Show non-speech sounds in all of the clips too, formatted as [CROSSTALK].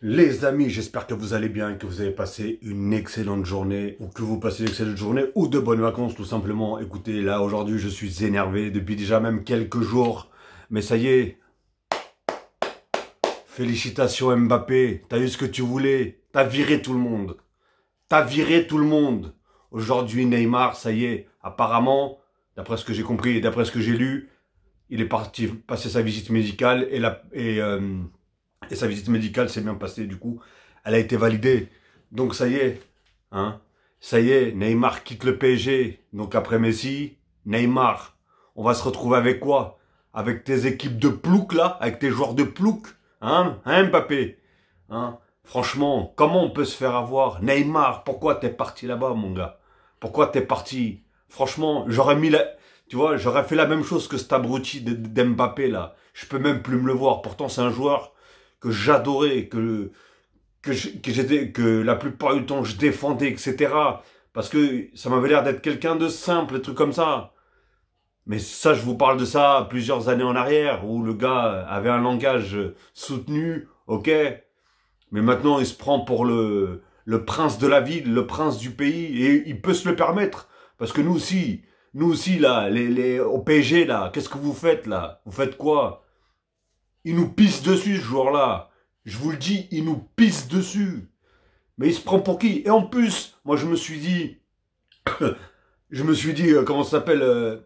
Les amis, j'espère que vous allez bien, que vous avez passé une excellente journée, ou que vous passez une excellente journée, ou de bonnes vacances tout simplement. Écoutez, là aujourd'hui je suis énervé depuis déjà même quelques jours, mais ça y est. Félicitations Mbappé, t'as eu ce que tu voulais, t'as viré tout le monde. T'as viré tout le monde. Aujourd'hui Neymar, ça y est, apparemment, d'après ce que j'ai compris et d'après ce que j'ai lu, il est parti passer sa visite médicale et la... Et, euh, et sa visite médicale s'est bien passée, du coup, elle a été validée. Donc ça y est, hein, ça y est, Neymar quitte le PSG. Donc après Messi, Neymar, on va se retrouver avec quoi Avec tes équipes de plouc là, avec tes joueurs de plouc, hein, hein Mbappé, hein Franchement, comment on peut se faire avoir Neymar, pourquoi t'es parti là-bas, mon gars Pourquoi t'es parti Franchement, j'aurais mis la... Tu vois, j'aurais fait la même chose que cet abruti d'Mbappé, là. Je peux même plus me le voir. Pourtant, c'est un joueur que j'adorais, que, que, j'étais, que la plupart du temps je défendais, etc. Parce que ça m'avait l'air d'être quelqu'un de simple, des trucs comme ça. Mais ça, je vous parle de ça plusieurs années en arrière, où le gars avait un langage soutenu, ok. Mais maintenant, il se prend pour le, le prince de la ville, le prince du pays, et il peut se le permettre. Parce que nous aussi, nous aussi, là, les, les, au PG là, qu'est-ce que vous faites, là Vous faites quoi il nous pisse dessus, ce joueur-là. Je vous le dis, il nous pisse dessus. Mais il se prend pour qui Et en plus, moi, je me suis dit... [COUGHS] je me suis dit, euh, comment ça s'appelle euh,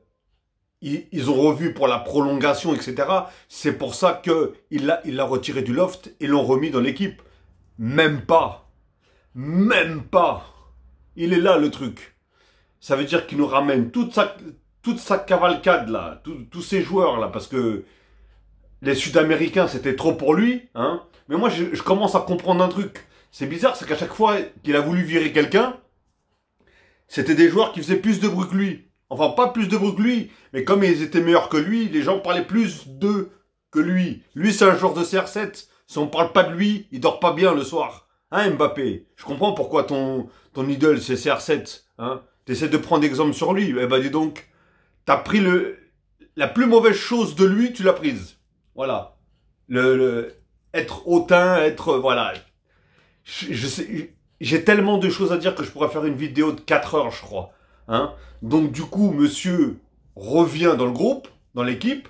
ils, ont revu pour la prolongation, etc. C'est pour ça que il l'a il retiré du loft et l'ont remis dans l'équipe. Même pas. Même pas. Il est là, le truc. Ça veut dire qu'il nous ramène toute sa, toute sa cavalcade, là. tous ces joueurs, là. Parce que les Sud-Américains, c'était trop pour lui, hein. Mais moi, je, commence à comprendre un truc. C'est bizarre, c'est qu'à chaque fois qu'il a voulu virer quelqu'un, c'était des joueurs qui faisaient plus de bruit que lui. Enfin, pas plus de bruit que lui, mais comme ils étaient meilleurs que lui, les gens parlaient plus d'eux que lui. Lui, c'est un joueur de CR7. Si on parle pas de lui, il dort pas bien le soir. Hein, Mbappé Je comprends pourquoi ton, ton idole, c'est CR7. Hein T'essaies de prendre exemple sur lui. Eh ben, dis donc, t'as pris le, la plus mauvaise chose de lui, tu l'as prise. Voilà. Le, être hautain, être voilà. j'ai tellement de choses à dire que je pourrais faire une vidéo de 4 heures, je crois. Hein Donc du coup, monsieur revient dans le groupe, dans l'équipe.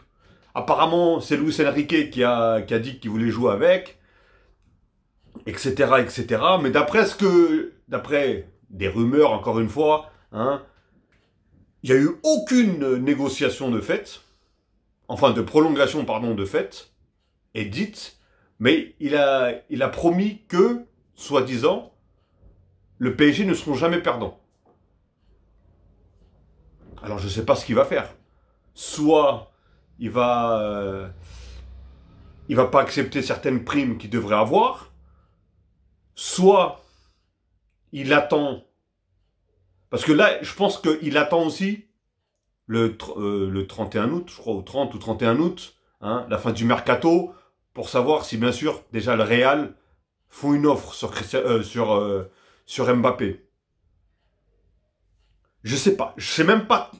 Apparemment, c'est Luis Enrique qui a, qui a dit qu'il voulait jouer avec, etc., etc. Mais d'après ce que, d'après des rumeurs, encore une fois, hein, il n'y a eu aucune négociation de fait enfin de prolongation, pardon, de fête, est dite, mais il a, il a promis que, soi-disant, le PSG ne seront jamais perdants. Alors je ne sais pas ce qu'il va faire. Soit il va, euh, il va pas accepter certaines primes qu'il devrait avoir, soit il attend. Parce que là, je pense qu'il attend aussi le, 31 euh, août, je crois, au 30 ou 31 août, hein, la fin du mercato, pour savoir si, bien sûr, déjà le Real font une offre sur, euh, sur, euh, sur Mbappé. Je sais pas, je sais même pas,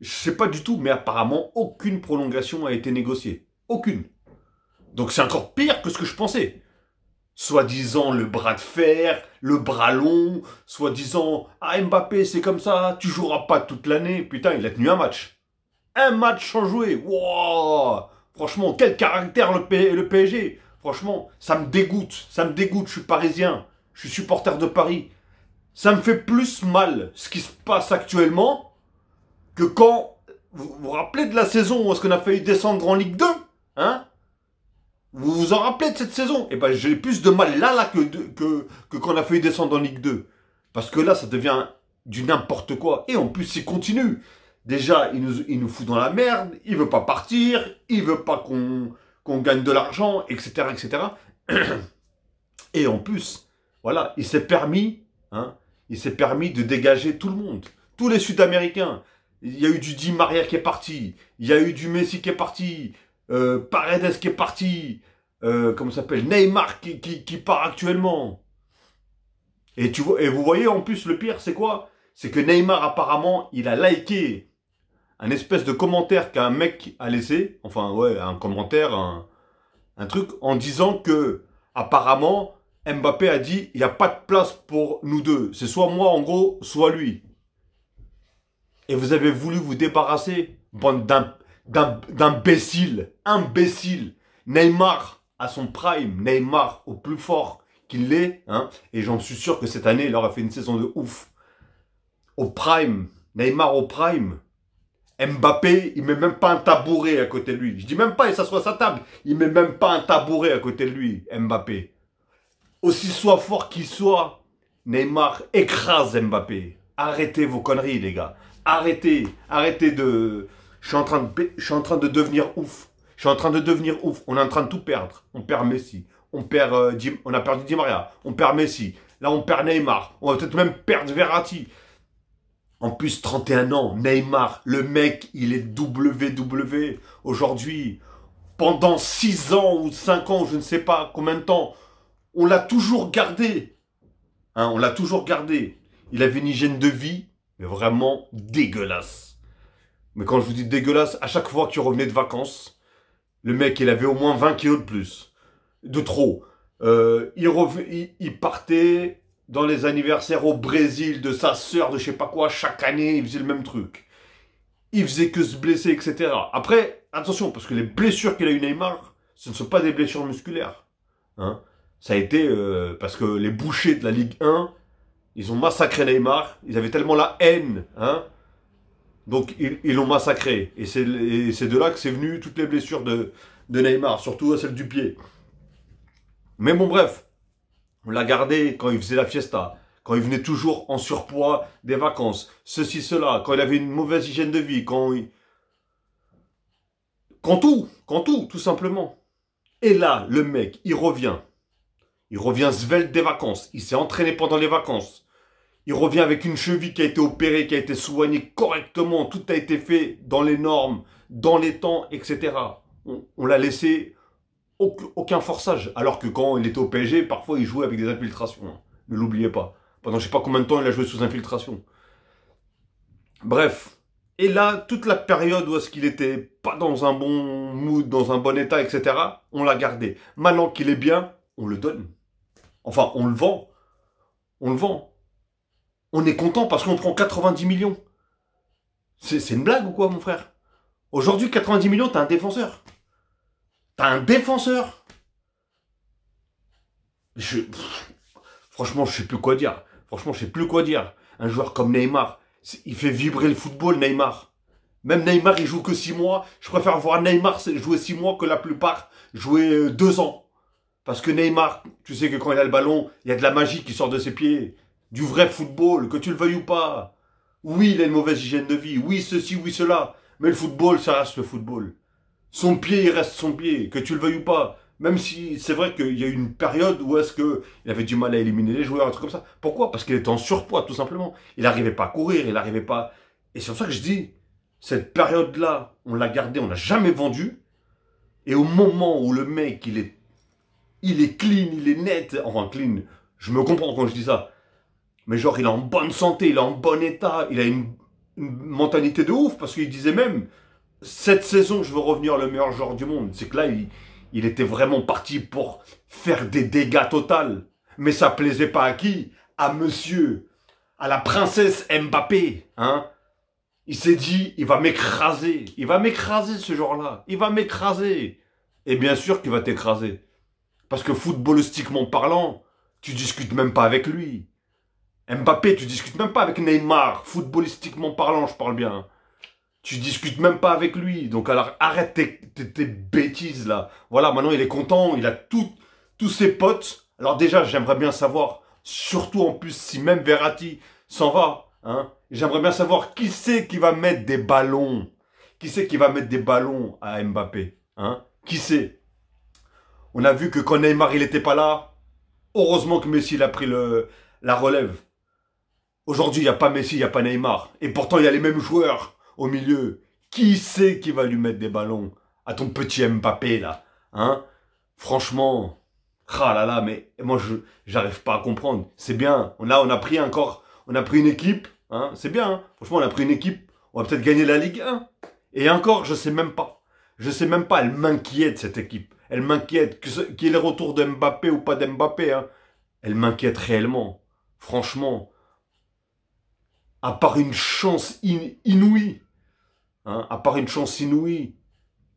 je sais pas du tout, mais apparemment, aucune prolongation a été négociée. Aucune. Donc c'est encore pire que ce que je pensais soi-disant le bras de fer, le bras long, soi-disant Ah Mbappé, c'est comme ça, tu joueras pas toute l'année. Putain, il a tenu un match. Un match sans jouer. Franchement, quel caractère le, P le PSG. Franchement, ça me dégoûte. Ça me dégoûte. Je suis parisien. Je suis supporter de Paris. Ça me fait plus mal ce qui se passe actuellement que quand. Vous vous rappelez de la saison où est-ce qu'on a failli descendre en Ligue 2 Hein vous vous en rappelez de cette saison Eh ben, j'ai plus de mal là, là, que, que, que quand on a failli descendre en Ligue 2. Parce que là, ça devient du n'importe quoi. Et en plus, il continue. Déjà, il nous, nous fout dans la merde. Il veut pas partir. Il veut pas qu'on qu'on gagne de l'argent, etc., etc. [CLEARS THROAT] Et en plus, voilà, il s'est permis, hein, il s'est permis de dégager tout le monde, tous les Sud-Américains. Il y a eu du Di Maria qui est parti, il y a eu du Messi qui est parti, euh, Paredes qui est parti, euh, comment s'appelle, Neymar qui, part actuellement. Et, tu vois, et vous voyez en plus le pire, c'est quoi C'est que Neymar apparemment, il a liké un espèce de commentaire qu'un mec a laissé, enfin ouais, un commentaire, un, truc, en disant que apparemment Mbappé a dit il n'y a pas de place pour nous deux. C'est soit moi en gros, soit lui. Et vous avez voulu vous débarrasser, d'un imbécile. Imbécile. Neymar, à son prime, Neymar au plus fort qu'il l'est, hein, et j'en suis sûr que cette année, il aura fait une saison de ouf. Au prime, Neymar au prime, Mbappé, il met même pas un tabouret à côté de lui. Je dis même pas, et s'assoit soit sa table. Il met même pas un tabouret à côté de lui, Mbappé. Aussi soit fort qu'il soit, Neymar écrase Mbappé. Arrêtez vos conneries, les gars. Arrêtez, arrêtez de... Je suis en train de, je suis en train de devenir ouf suis en train de devenir ouf. On est en train de tout perdre. On perd Messi. On, perd, euh, on a perdu Di Maria. On perd Messi. Là, on perd Neymar. On va peut-être même perdre Verratti. En plus, 31 ans, Neymar, le mec, il est WW e. aujourd'hui. Pendant 6 ans ou 5 ans, je ne sais pas combien de temps, on l'a toujours gardé. Hein, on l'a toujours gardé. Il avait une hygiène de vie, mais vraiment dégueulasse. Mais quand je vous dis dégueulasse, à chaque fois qu'il revenait de vacances, le mec, il avait au moins 20 kilos de plus, de trop. Euh, il, il, partait dans les anniversaires au Brésil de sa sœur, de je sais pas quoi, chaque année, il faisait le même truc. Il faisait que se blesser, etc. Après, attention, parce que les blessures qu'il a eu Neymar, ce ne sont pas des blessures musculaires. Hein. Ça a été euh, parce que les bouchers de la Ligue 1, ils ont massacré Neymar, ils avaient tellement la haine, hein, donc ils, l'ont massacré. Et c'est de là que c'est venu toutes les blessures de, Neymar, surtout celle du pied. Mais bon bref, on l'a gardé quand il faisait la fiesta, quand il venait toujours en surpoids des vacances, ceci, cela, quand il avait une mauvaise hygiène de vie, quand il... Quand tout, quand tout, tout simplement. Et là, le mec, il revient. Il revient svelte des vacances. Il s'est entraîné pendant les vacances. Il revient avec une cheville qui a été opérée, qui a été soignée correctement. Tout a été fait dans les normes, dans les temps, etc. On, l'a laissé aucun forçage. Alors que quand il était au PSG, parfois il jouait avec des infiltrations. Hein. Ne l'oubliez pas. Pendant je sais pas combien de temps il a joué sous infiltration. Bref. Et là, toute la période où est-ce qu'il était pas dans un bon mood, dans un bon état, etc., on l'a gardé. Maintenant qu'il est bien, on le donne. Enfin, on le vend. On le vend on est content parce qu'on prend 90 millions. C'est une blague ou quoi, mon frère Aujourd'hui, 90 millions, t'as un défenseur. T'as un défenseur. franchement, je sais plus quoi dire. Franchement, je sais plus quoi dire. Un joueur comme Neymar, il fait vibrer le football, Neymar. Même Neymar, il joue que 6 mois. Je préfère voir Neymar jouer 6 mois que la plupart jouer 2 euh, ans. Parce que Neymar, tu sais que quand il a le ballon, il y a de la magie qui sort de ses pieds du vrai football, que tu le veuilles ou pas. Oui, il a une mauvaise hygiène de vie, oui, ceci, oui, cela, mais le football, ça reste le football. Son pied, il reste son pied, que tu le veuilles ou pas. Même si c'est vrai qu'il y a eu une période où est-ce qu'il avait du mal à éliminer les joueurs, un truc comme ça. Pourquoi Parce qu'il était en surpoids, tout simplement. Il n'arrivait pas à courir, il n'arrivait pas... Et c'est pour ça que je dis, cette période-là, on l'a gardée, on n'a jamais vendu. Et au moment où le mec, il est, il est clean, il est net, enfin clean, je me comprends quand je dis ça, mais genre, il est en bonne santé, il est en bon état, il a une, mentalité de ouf, parce qu'il disait même, cette saison, je veux revenir le meilleur joueur du monde. C'est que là, il, était vraiment parti pour faire des dégâts total. Mais ça plaisait pas à qui À monsieur, à la princesse Mbappé, hein il s'est dit, il va m'écraser. Il va m'écraser ce genre-là. Il va m'écraser. Et bien sûr qu'il va t'écraser. Parce que footballistiquement parlant, tu discutes même pas avec lui. Mbappé, tu discutes même pas avec Neymar, footballistiquement parlant, je parle bien. Hein. Tu discutes même pas avec lui. Donc alors arrête tes, bêtises là. Voilà, maintenant il est content, il a tout, tous ses potes. Alors déjà, j'aimerais bien savoir, surtout en plus si même Verratti s'en va, hein. j'aimerais bien savoir qui c'est qui va mettre des ballons. Qui c'est qui va mettre des ballons à Mbappé hein Qui c'est On a vu que quand Neymar il était pas là, heureusement que Messi a pris le, la relève. Aujourd'hui, il n'y a pas Messi, il n'y a pas Neymar. Et pourtant, il y a les mêmes joueurs au milieu. Qui sait qui va lui mettre des ballons à ton petit Mbappé, là Hein Franchement, ah là là, mais moi, je j'arrive pas à comprendre. C'est bien. Là, on a pris encore, on a pris une équipe. Hein C'est bien. Hein? Franchement, on a pris une équipe. On va peut-être gagner la Ligue 1. Et encore, je sais même pas. Je sais même pas. Elle m'inquiète, cette équipe. Elle m'inquiète. Qu'il y ait le retour de Mbappé ou pas d'Mbappé. Hein Elle m'inquiète réellement. Franchement à part une chance inouïe, hein, à part une chance inouïe,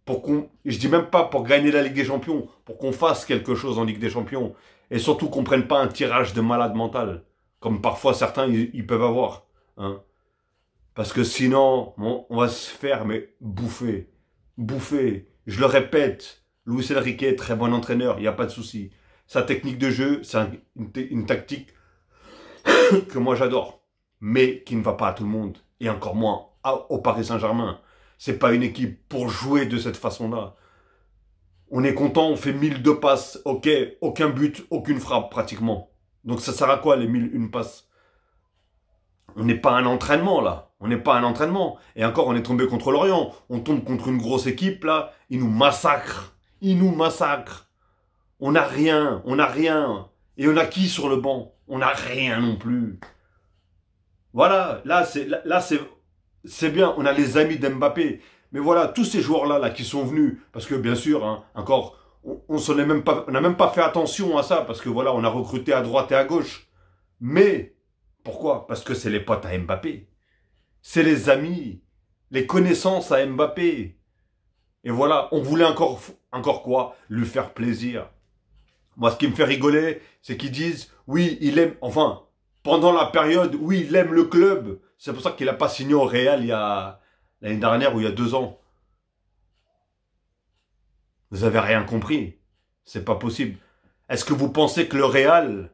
pour qu'on, je dis même pas pour gagner la Ligue des Champions, pour qu'on fasse quelque chose en Ligue des Champions, et surtout qu'on prenne pas un tirage de malade mental, comme parfois certains ils, peuvent avoir, hein. Parce que sinon, on, va se faire mais bouffer, bouffer. Je le répète, Luis Enrique très bon entraîneur, il n'y a pas de souci. Sa technique de jeu, c'est une tactique [COUGHS] que moi j'adore mais qui ne va pas à tout le monde, et encore moins au Paris Saint-Germain. C'est pas une équipe pour jouer de cette façon-là. On est content, on fait 1002 passes, ok, aucun but, aucune frappe pratiquement. Donc ça sert à quoi les 1001 passes On n'est pas un entraînement là, on n'est pas un entraînement. Et encore, on est tombé contre l'Orient, on tombe contre une grosse équipe là, ils nous massacrent, ils nous massacrent. On n'a rien, on n'a rien. Et on a qui sur le banc On n'a rien non plus. Voilà, là, c'est là, c'est bien, on a les amis d'Mbappé. Mais voilà, tous ces joueurs-là là, qui sont venus, parce que bien sûr, hein, encore, on n'a même, pas, on même pas fait attention à ça, parce que voilà, on a recruté à droite et à gauche. Mais, pourquoi Parce que c'est les potes à Mbappé. C'est les amis, les connaissances à Mbappé. Et voilà, on voulait encore, encore quoi Lui faire plaisir. Moi, ce qui me fait rigoler, c'est qu'ils disent, oui, il aime, enfin, pendant la période où il aime le club. C'est pour ça qu'il n'a pas signé au Real il y a l'année dernière ou il y a deux ans. Vous n'avez rien compris. C'est pas possible. Est-ce que vous pensez que le Real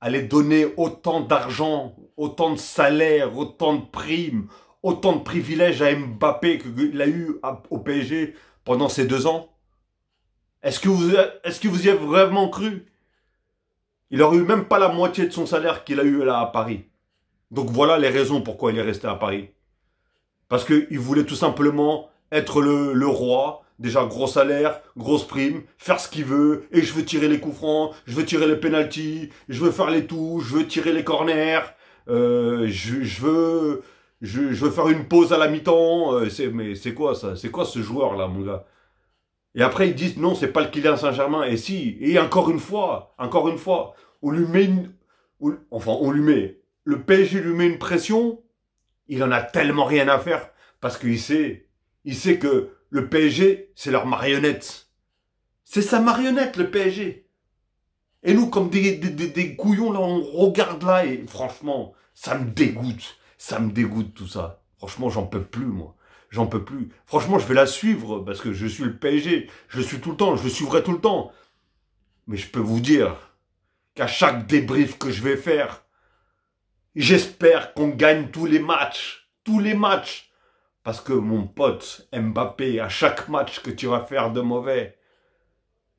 allait donner autant d'argent, autant de salaire, autant de primes, autant de privilèges à Mbappé qu'il a eu au PSG pendant ces deux ans Est-ce que vous, est-ce que vous y avez vraiment cru il n'aurait eu même pas la moitié de son salaire qu'il a eu là à Paris. Donc voilà les raisons pourquoi il est resté à Paris. Parce qu'il voulait tout simplement être le, le, roi. Déjà, gros salaire, grosse prime, faire ce qu'il veut, et je veux tirer les coups francs, je veux tirer les pénalties, je veux faire les touches, je veux tirer les corners, euh, je, veux faire une pause à la mi-temps. Euh, mais c'est quoi ça C'est quoi ce joueur là, mon gars et après, ils disent, non, c'est pas le Kylian Saint-Germain. Et si, et encore une fois, encore une fois, on lui met une, enfin, on lui met, le PSG lui met une pression, il en a tellement rien à faire, parce qu'il sait, il sait que le PSG, c'est leur marionnette. C'est sa marionnette, le PSG. Et nous, comme des, des, là, on regarde là, et franchement, ça me dégoûte. Ça me dégoûte, tout ça. Franchement, j'en peux plus, moi. J'en peux plus. Franchement, je vais la suivre parce que je suis le PSG. Je suis tout le temps, je le suivrai tout le temps. Mais je peux vous dire qu'à chaque débrief que je vais faire, j'espère qu'on gagne tous les matchs. Tous les matchs. Parce que mon pote Mbappé, à chaque match que tu vas faire de mauvais,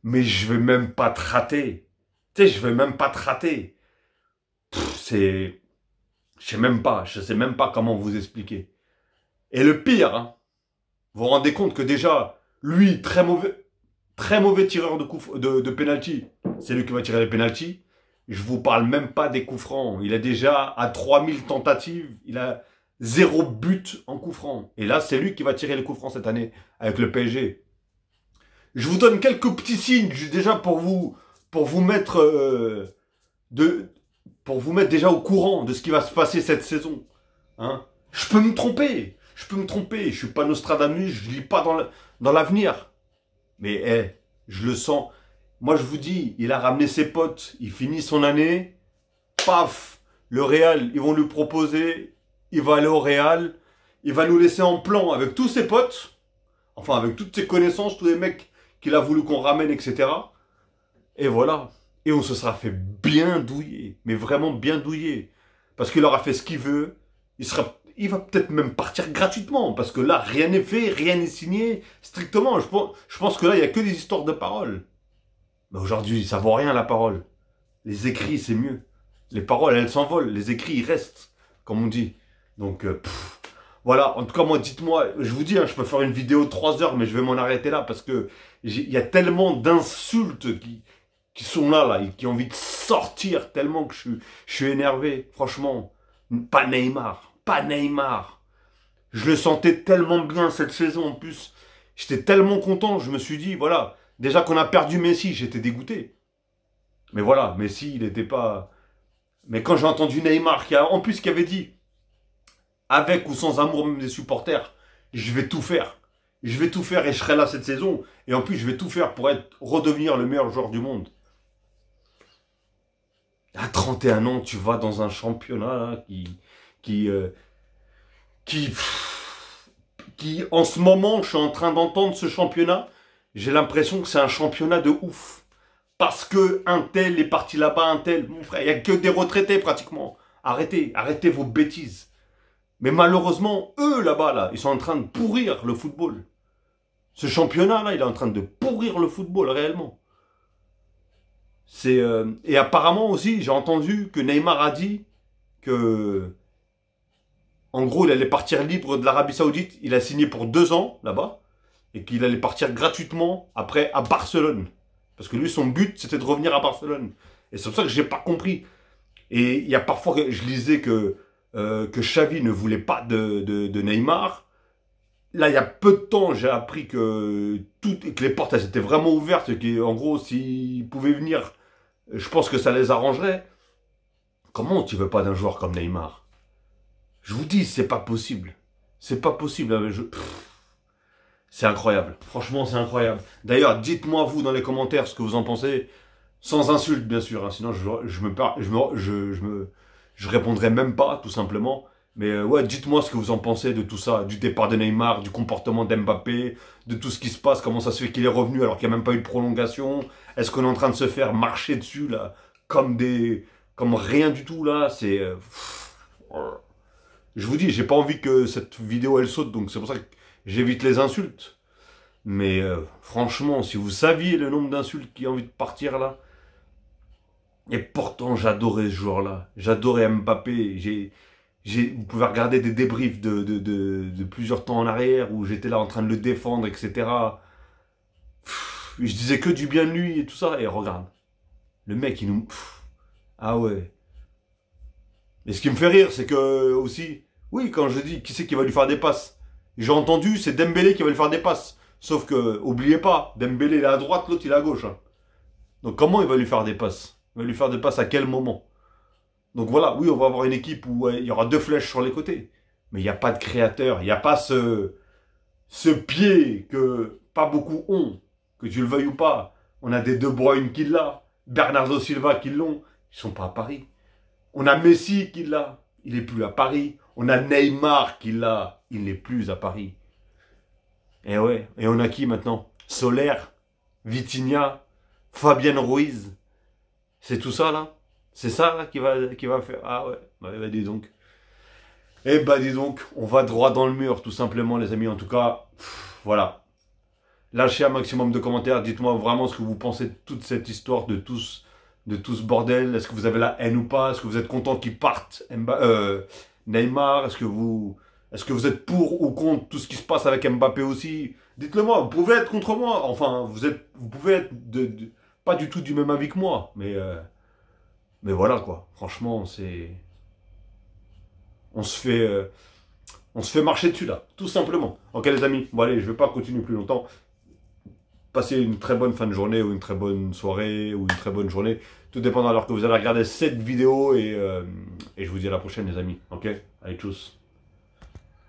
mais je vais même pas te rater. Tu sais, je vais même pas te rater. C'est... Je sais même pas, je sais même pas comment vous expliquer. Et le pire, hein, vous vous rendez compte que déjà, lui, très mauvais, très mauvais tireur de, pénalty, de, penalty, c'est lui qui va tirer les penalty. Je vous parle même pas des coups francs. Il est déjà à 3000 tentatives. Il a zéro but en coup franc. Et là, c'est lui qui va tirer les coups francs cette année avec le PSG. Je vous donne quelques petits signes déjà pour vous, pour vous mettre euh, de, pour vous mettre déjà au courant de ce qui va se passer cette saison. Hein je peux me tromper. Je peux me tromper, je suis pas Nostradamus, je ne lis pas dans l'avenir. Mais hé, eh, je le sens. Moi, je vous dis, il a ramené ses potes, il finit son année, paf, le Real, ils vont lui proposer, il va aller au Real, il va nous laisser en plan avec tous ses potes, enfin avec toutes ses connaissances, tous les mecs qu'il a voulu qu'on ramène, etc. Et voilà. Et on se sera fait bien douiller, mais vraiment bien douiller. Parce qu'il aura fait ce qu'il veut, il sera il va peut-être même partir gratuitement, parce que là, rien n'est fait, rien n'est signé, strictement. Je pense, que là, il n'y a que des histoires de paroles. Mais aujourd'hui, ça vaut rien la parole. Les écrits, c'est mieux. Les paroles, elles s'envolent, les écrits, ils restent, comme on dit. Donc, euh, voilà, en tout cas, moi, dites-moi, je vous dis, hein, je peux faire une vidéo de 3 heures, mais je vais m'en arrêter là, parce que il y a tellement d'insultes qui, sont là, là, et qui ont envie de sortir tellement que je, je suis énervé, franchement. Pas Neymar, pas Neymar. Je le sentais tellement bien cette saison en plus. J'étais tellement content, je me suis dit, voilà, déjà qu'on a perdu Messi, j'étais dégoûté. Mais voilà, Messi, il n'était pas... Mais quand j'ai entendu Neymar, qui a, en plus qui avait dit, avec ou sans amour même des supporters, je vais tout faire. Je vais tout faire et je serai là cette saison. Et en plus, je vais tout faire pour être, redevenir le meilleur joueur du monde. À 31 ans, tu vas dans un championnat qui, qui, euh, qui, qui, en ce moment, je suis en train d'entendre ce championnat, j'ai l'impression que c'est un championnat de ouf. Parce que un tel est parti là-bas, un tel, mon frère, il n'y a que des retraités pratiquement. Arrêtez, arrêtez vos bêtises. Mais malheureusement, eux là-bas, là, ils sont en train de pourrir le football. Ce championnat-là, il est en train de pourrir le football réellement. C'est euh, Et apparemment aussi, j'ai entendu que Neymar a dit que en gros, il allait partir libre de l'Arabie Saoudite. Il a signé pour deux ans là-bas et qu'il allait partir gratuitement après à Barcelone. Parce que lui, son but, c'était de revenir à Barcelone. Et c'est pour ça que j'ai pas compris. Et il y a parfois, que je lisais que, euh, que Xavi ne voulait pas de, Neymar. Là, il y a peu de temps, j'ai appris que, tout, que les portes, elles étaient vraiment ouvertes. En gros, s'ils pouvaient venir, je pense que ça les arrangerait. Comment tu veux pas d'un joueur comme Neymar je vous dis, c'est pas possible. C'est pas possible. Hein, c'est incroyable. Franchement, c'est incroyable. D'ailleurs, dites-moi vous dans les commentaires ce que vous en pensez. Sans insulte, bien sûr. Hein, sinon, je, me, je, répondrai même pas, tout simplement. Mais euh, ouais, dites-moi ce que vous en pensez de tout ça, du départ de Neymar, du comportement d'Mbappé, de tout ce qui se passe, comment ça se fait qu'il est revenu alors qu'il n'y a même pas eu de prolongation. Est-ce qu'on est en train de se faire marcher dessus, là, comme des... comme rien du tout, là C'est... Euh, je vous dis, j'ai pas envie que cette vidéo elle saute, donc c'est pour ça que j'évite les insultes. Mais euh, franchement, si vous saviez le nombre d'insultes qui ont envie de partir là. Et pourtant, j'adorais ce joueur-là. J'adorais Mbappé. vous pouvez regarder des débriefs de, plusieurs temps en arrière où j'étais là en train de le défendre, etc. je disais que du bien de lui et tout ça. Et regarde, le mec, il nous. ah ouais. Et ce qui me fait rire, c'est que aussi, oui, quand je dis qui c'est qui va lui faire des passes, j'ai entendu c'est Dembélé qui va lui faire des passes. Sauf que, oubliez pas, Dembélé est à droite, l'autre il est à gauche. Hein. Donc comment il va lui faire des passes Il va lui faire des passes à quel moment Donc voilà, oui, on va avoir une équipe où il y aura deux flèches sur les côtés. Mais il n'y a pas de créateur, il n'y a pas ce, ce pied que pas beaucoup ont, que tu le veuilles ou pas. On a des De Bruyne qui l'a, Bernardo Silva qui l'ont, ils sont pas à Paris. On a Messi qui l'a, il est plus à Paris. On a Neymar qui l'a, il n'est plus à Paris. Et eh ouais, et on a qui maintenant Solaire, Vitinha, Fabienne Ruiz. C'est tout ça là C'est ça qui va, qui va faire Ah ouais, bah, bah, dis donc. Eh bah dis donc, on va droit dans le mur tout simplement les amis. En tout cas, voilà. Lâchez un maximum de commentaires, dites-moi vraiment ce que vous pensez de toute cette histoire, de tous de tout ce bordel Est-ce que vous avez la haine ou pas Est-ce que vous êtes content qu'ils partent euh, Neymar Est-ce que vous est-ce que vous êtes pour ou contre tout ce qui se passe avec Mbappé aussi Dites-le moi, vous pouvez être contre moi. Enfin, vous êtes vous pouvez être de, pas du tout du même avis que moi, mais euh, mais voilà quoi. Franchement, c'est on se fait euh, on se fait marcher dessus là, tout simplement. OK les amis, bon allez, je vais pas continuer plus longtemps. Passez une très bonne fin de journée ou une très bonne soirée ou une très bonne journée tout dépendant alors que vous allez regarder cette vidéo et, euh, et je vous dis à la prochaine les amis. Ok Allez, tchuss